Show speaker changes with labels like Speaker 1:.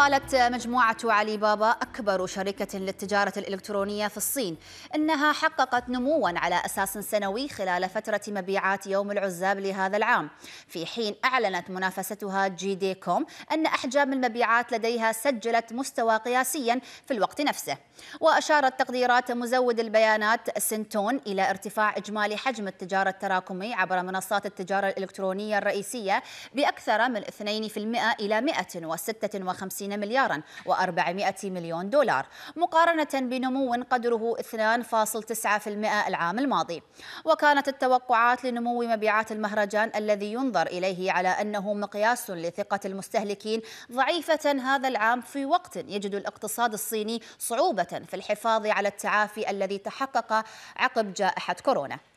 Speaker 1: قالت مجموعة علي بابا أكبر شركة للتجارة الإلكترونية في الصين إنها حققت نموا على أساس سنوي خلال فترة مبيعات يوم العزاب لهذا العام في حين أعلنت منافستها جي دي كوم أن أحجام المبيعات لديها سجلت مستوى قياسيا في الوقت نفسه وأشارت تقديرات مزود البيانات سنتون إلى ارتفاع إجمالي حجم التجارة التراكمي عبر منصات التجارة الإلكترونية الرئيسية بأكثر من 2% إلى 156 150 مليارا و400 مليون دولار مقارنة بنمو قدره 2.9% العام الماضي وكانت التوقعات لنمو مبيعات المهرجان الذي ينظر إليه على أنه مقياس لثقة المستهلكين ضعيفة هذا العام في وقت يجد الاقتصاد الصيني صعوبة في الحفاظ على التعافي الذي تحقق عقب جائحة كورونا